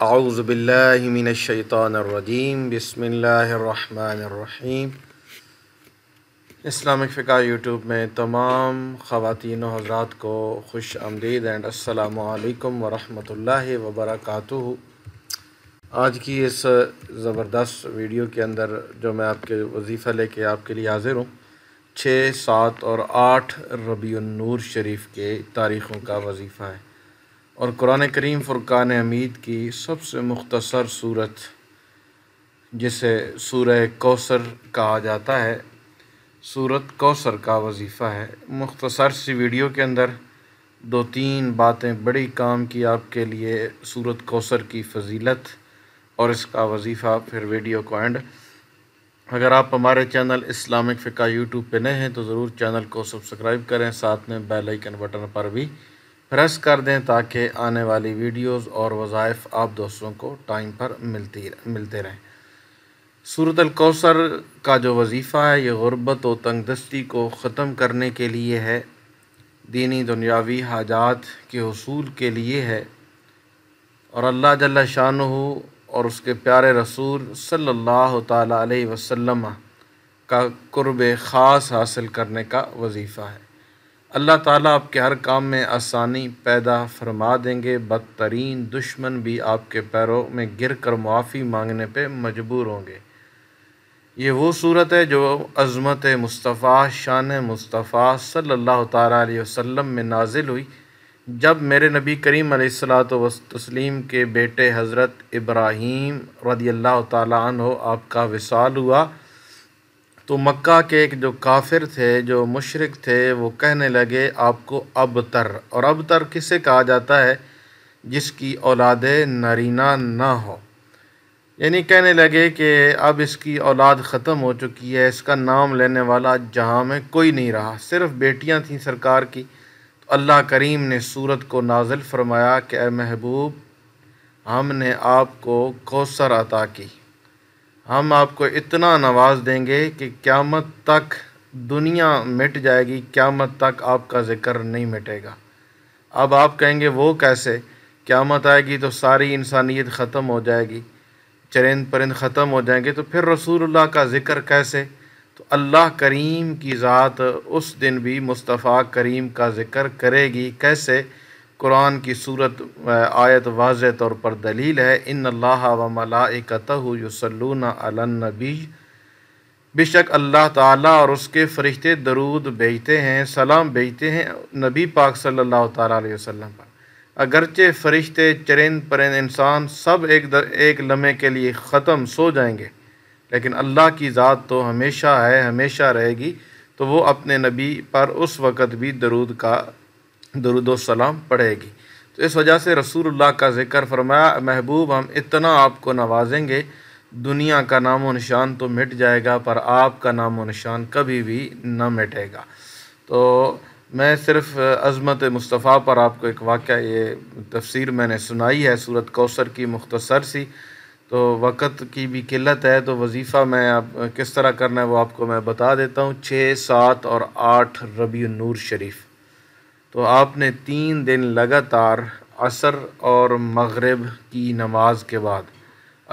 الرحمن الرحيم Islamic फ़िका YouTube में तमाम ख़वान हजरात को खुश आमदीद एंड असलकम वरहमल वबरक आज की इस ज़बरदस्त वीडियो के अंदर जो मैं आपके वजीफ़ा लेके आपके लिए हाज़िर हूँ छः सात और आठ रबी नूर शरीफ के तारीख़ों का वजीफ़ा है और कुरान करीम फ़ुरक़ान हमीद की सबसे मुख्तसर सूरत जिसे सूर कौसर कहा जाता है सूरत कौसर का वजीफ़ा है मुख्तसर सी वीडियो के अंदर दो तीन बातें बड़ी काम की आपके लिए सूरत कौसर की फजीलत और इसका वजीफ़ा फिर वीडियो को एंड अगर आप हमारे चैनल इस्लामिक फ़िका यूट्यूब पर नए हैं तो ज़रूर चैनल को सब्सक्राइब करें साथ में बेल आइकन बटन पर भी प्रेस कर दें ताकि आने वाली वीडियोस और वज़ाइफ आप दोस्तों को टाइम पर मिलती मिलते रहें सूरत अलकौसर का जो वजीफ़ा है ये गुरबत व तंगदस्ती को ख़त्म करने के लिए है दीनी दुनियावी हाजात के हसूल के लिए है और अल्लाह जल्ला शान और उसके प्यारे रसूल सल्लल्लाहु अलैहि वसल्लम का कुर्ब ख़ास हासिल करने का वजीफ़ा है अल्लाह ताला आपके हर काम में आसानी पैदा फरमा देंगे बदतरीन दुश्मन भी आपके पैरों में गिर कर मुआफ़ी मांगने पे मजबूर होंगे ये वो सूरत है जो अज़मत मुस्तफ़ा शान मुस्तफ़ा सल्लल्लाहु अलैहि वसल्लम में नाजिल हुई जब मेरे नबी करीम तस्लीम के बेटे हज़रत इब्राहीम रदी अल्लाह तहो आपका विसाल हुआ तो मक्का के एक जो काफिर थे जो मुशरक थे वो कहने लगे आपको अब तर और अब तर किसे कहा जाता है जिसकी औलाद नरीना ना हो यानी कहने लगे कि अब इसकी औलाद ख़त्म हो चुकी है इसका नाम लेने वाला जहाँ में कोई नहीं रहा सिर्फ बेटियाँ थीं सरकार की तो अल्लाह करीम ने सूरत को नाजिल फरमाया कि महबूब हमने आपको कौसर अता की हम आपको इतना नवाज देंगे कि क़्यामत तक दुनिया मिट जाएगी क़्यामत तक आपका ज़िक्र नहीं मिटेगा अब आप कहेंगे वो कैसे क़्यामत आएगी तो सारी इंसानियत ख़त्म हो जाएगी चरिंद परिंद ख़त्म हो जाएंगे तो फिर रसूलुल्लाह का ज़िक्र कैसे तो अल्लाह करीम की ज़ात उस दिन भी मुस्तफ़ा करीम का ज़िक्र करेगी कैसे कुरान की सूरत आयत वाज तौर पर दलील है इन अल्लाह व मलाकत बेशक अल्लाह ताला और उसके फरिश्ते दरूद भेजते हैं सलाम भेजते हैं नबी पाक सल्लल्लाहु अलैहि वसल्लम पर अगरचे फरिश्ते चरिंद परिंद इंसान सब एक दर एक लम्हे के लिए ख़त्म सो जाएंगे लेकिन अल्लाह की ज़ात तो हमेशा है हमेशा रहेगी तो वो अपने नबी पर उस वक़्त भी दरूद का दरुदोसलाम पढ़ेगी तो इस वजह से रसूलुल्लाह का ज़िक्र फरमाया महबूब हम इतना आपको नवाजेंगे दुनिया का नाम निशान तो मिट जाएगा पर आपका नाम निशान कभी भी न मिटेगा तो मैं सिर्फ अज़मत मुस्तफ़ा पर आपको एक वाक़ ये तफसीर मैंने सुनाई है सूरत कौसर की मुख्तसर सी तो वक़्त की भी किल्लत है तो वजीफ़ा मैं आप किस तरह करना है वो आपको मैं बता देता हूँ छः सात और आठ रबी नूर शरीफ तो आपने तीन दिन लगातार असर और मगरब की नमाज के बाद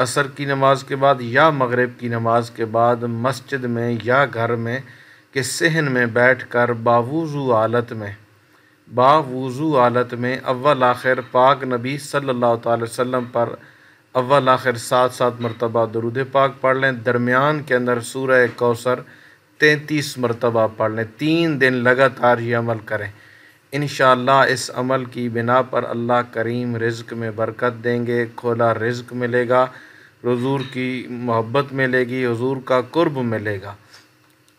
असर की नमाज के बाद या मगरब की नमाज के बाद मस्जिद में या घर में के सहन में बैठ कर बावुज़ू आलत में बावजू आलत में अव्वल आखिर पाक नबी सल्लल्लाहु अलैहि वसल्लम पर अव्वल आखिर सात सात मरतबा दरुद पाक पढ़ लें दरमियान के अंदर सूर्य कौसर तैंतीस मरतबा पढ़ लें तीन दिन लगातार ये अमल करें इन इस अमल की बिना पर अल्लाह करीम रिज़्क में बरकत देंगे खुला रिज़्क मिलेगा हजूर की मोहब्बत मिलेगी हजूर का कुर्ब मिलेगा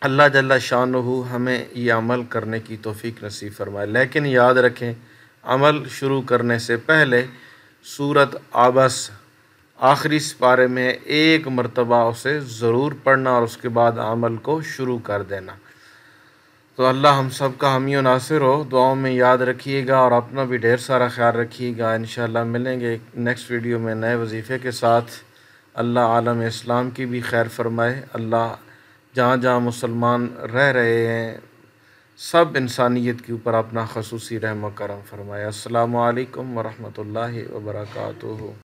अल्लाह जल्ला शाह हमें ये अमल करने की तोफ़ी नसीब फरमाए लेकिन याद रखें अमल शुरू करने से पहले सूरत आबस आखिरी सपारे में एक मरतबा उसे ज़रूर पढ़ना और उसके बाद अमल को शुरू कर देना तो अल्लाह हम सब का हमी नासिर हो दुआओं में याद रखिएगा और अपना भी ढेर सारा ख्याल रखिएगा इन मिलेंगे नेक्स्ट वीडियो में नए वजीफ़े के साथ अल्लाह आलम इस्लाम की भी खैर फरमाए अल्लाह जहाँ जहाँ मुसलमान रह रहे हैं सब इंसानियत के ऊपर अपना खसूसी रहम करम फरमाए अल्लाम वरहमल वर्का